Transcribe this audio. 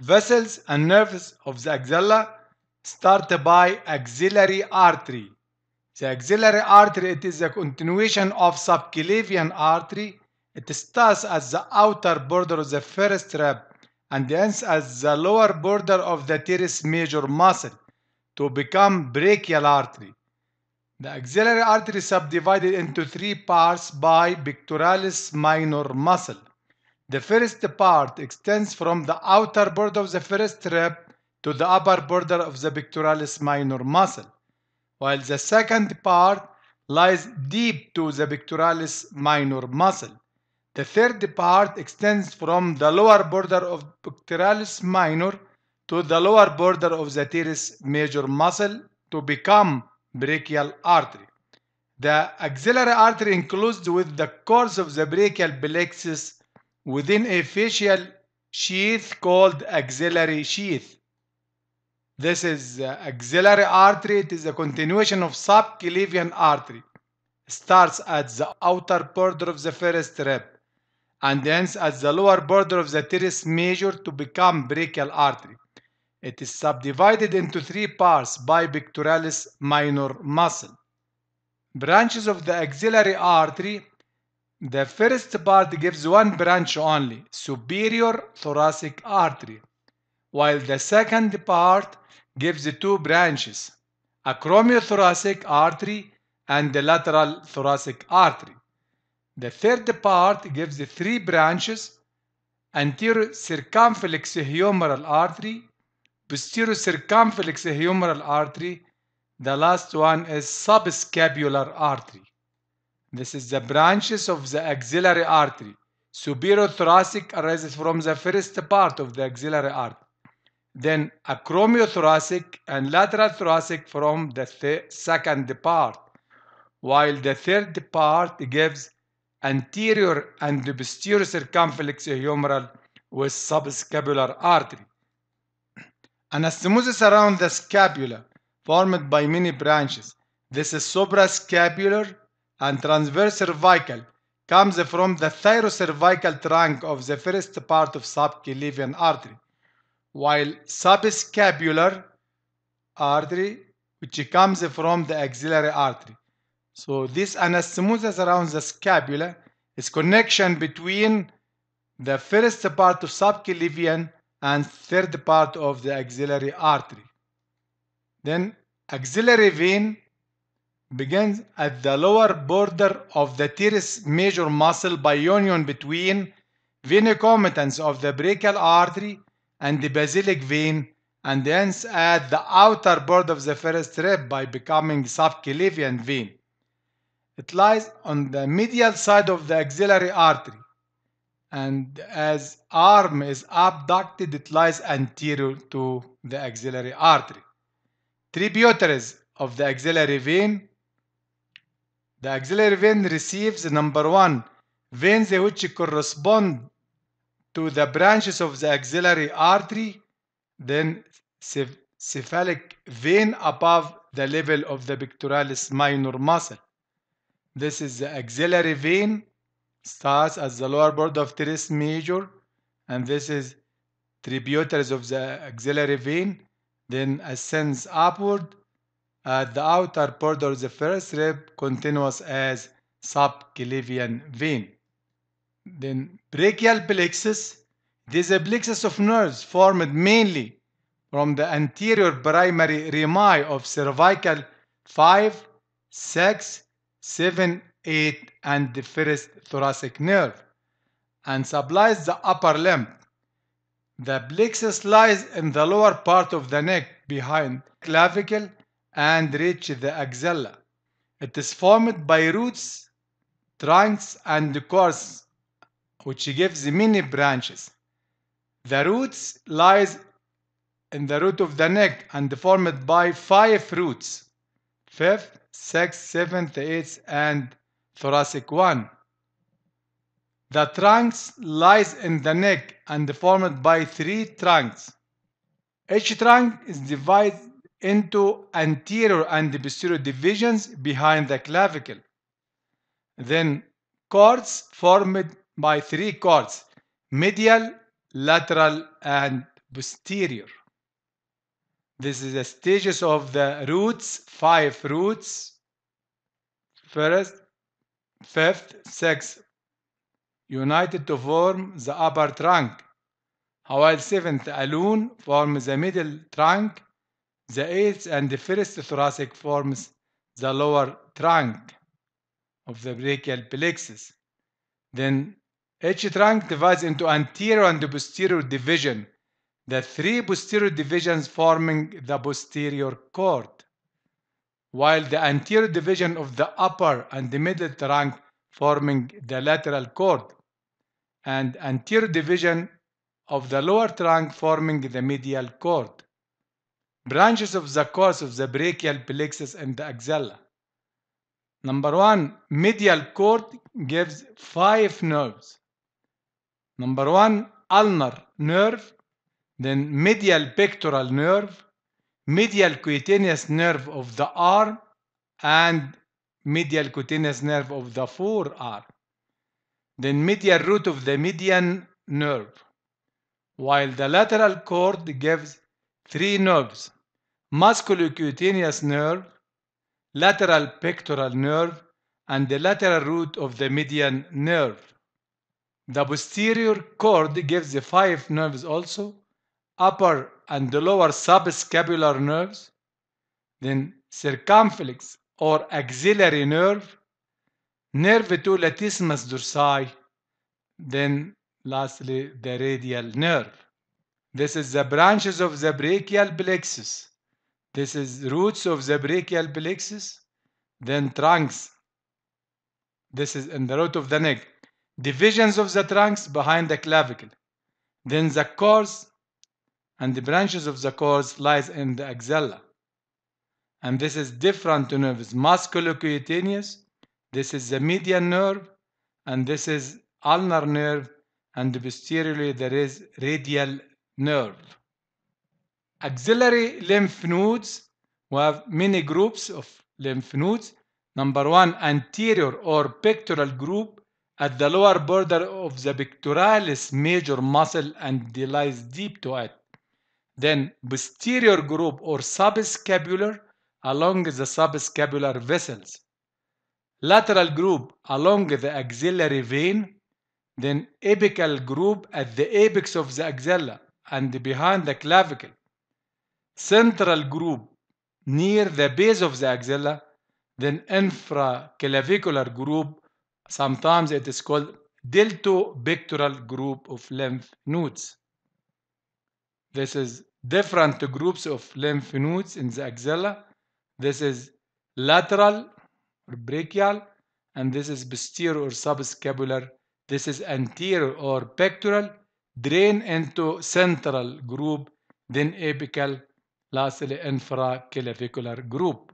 Vessels and nerves of the axilla start by axillary artery. The axillary artery, it is a continuation of subclavian artery. It starts at the outer border of the first rib and ends at the lower border of the teres major muscle to become brachial artery. The axillary artery is subdivided into three parts by pectoralis minor muscle. The first part extends from the outer border of the first rib to the upper border of the pectoralis minor muscle, while the second part lies deep to the pectoralis minor muscle. The third part extends from the lower border of pectoralis minor to the lower border of the teres major muscle to become brachial artery. The axillary artery includes with the course of the brachial plexus within a facial sheath called axillary sheath. This is uh, axillary artery. It is a continuation of subclavian artery. Starts at the outer border of the first rib and ends at the lower border of the teres major to become brachial artery. It is subdivided into three parts by pectoralis minor muscle. Branches of the axillary artery the first part gives one branch only, superior thoracic artery, while the second part gives two branches, acromiothoracic artery and the lateral thoracic artery. The third part gives three branches, anterior circumflex humeral artery, posterior circumflex humeral artery, the last one is subscapular artery. This is the branches of the axillary artery. thoracic arises from the first part of the axillary artery. Then acromiothoracic and lateral thoracic from the th second part. While the third part gives anterior and posterior circumflex humeral with subscapular artery. Anastomosis around the scapula formed by many branches. This is suprascapular, and transverse cervical comes from the thyrocervical trunk of the first part of subclavian artery, while subscapular artery, which comes from the axillary artery. So this anastomosis around the scapula is connection between the first part of subclavian and third part of the axillary artery. Then axillary vein begins at the lower border of the teres major muscle by union between venicomitants of the brachial artery and the basilic vein and ends at the outer border of the first rib by becoming subclavian vein. It lies on the medial side of the axillary artery and as arm is abducted it lies anterior to the axillary artery. Tributaries of the axillary vein the axillary vein receives number one, veins which correspond to the branches of the axillary artery, then cephalic vein above the level of the pectoralis minor muscle. This is the axillary vein, starts at the lower border of teres major, and this is tributaries of the axillary vein, then ascends upward at uh, the outer border of the first rib continuous as subclavian vein. Then brachial plexus. This is a plexus of nerves formed mainly from the anterior primary rami of cervical 5, 6, 7, 8 and the first thoracic nerve and supplies the upper limb. The plexus lies in the lower part of the neck behind clavicle and reach the axilla. It is formed by roots, trunks, and cords, which gives many branches. The roots lies in the root of the neck and formed by five roots, fifth, sixth, seventh, eighth, and thoracic one. The trunks lies in the neck and formed by three trunks. Each trunk is divided into anterior and posterior divisions behind the clavicle. Then cords formed by three cords: medial, lateral, and posterior. This is the stages of the roots, five roots, first, fifth, sixth, united to form the upper trunk, while seventh alone forms the middle trunk, the eighth and the first thoracic forms the lower trunk of the brachial plexus. Then each trunk divides into anterior and posterior division, the three posterior divisions forming the posterior cord, while the anterior division of the upper and the middle trunk forming the lateral cord, and anterior division of the lower trunk forming the medial cord branches of the course of the brachial plexus and the axilla. Number one, medial cord gives five nerves. Number one, ulnar nerve, then medial pectoral nerve, medial cutaneous nerve of the arm, and medial cutaneous nerve of the forearm. Then medial root of the median nerve, while the lateral cord gives three nerves musculocutaneous nerve, lateral pectoral nerve, and the lateral root of the median nerve. The posterior cord gives the five nerves also, upper and the lower subscapular nerves, then circumflex or axillary nerve, nerve to latissimus dorsi, then lastly the radial nerve. This is the branches of the brachial plexus. This is roots of the brachial plexus, then trunks. This is in the root of the neck. Divisions of the trunks behind the clavicle. Then the cores and the branches of the cores lies in the axilla. And this is different nerves, musculocutaneous. This is the median nerve, and this is ulnar nerve, and posteriorly there is radial nerve. Axillary lymph nodes, we have many groups of lymph nodes. Number one, anterior or pectoral group at the lower border of the pectoralis major muscle and lies deep to it. Then posterior group or subscapular along the subscapular vessels. Lateral group along the axillary vein. Then apical group at the apex of the axilla and behind the clavicle. Central group near the base of the axilla, then infraclavicular group, sometimes it is called deltopectoral group of lymph nodes. This is different groups of lymph nodes in the axilla. This is lateral or brachial, and this is posterior or subscapular. This is anterior or pectoral, drain into central group then apical lastly infraclavicular group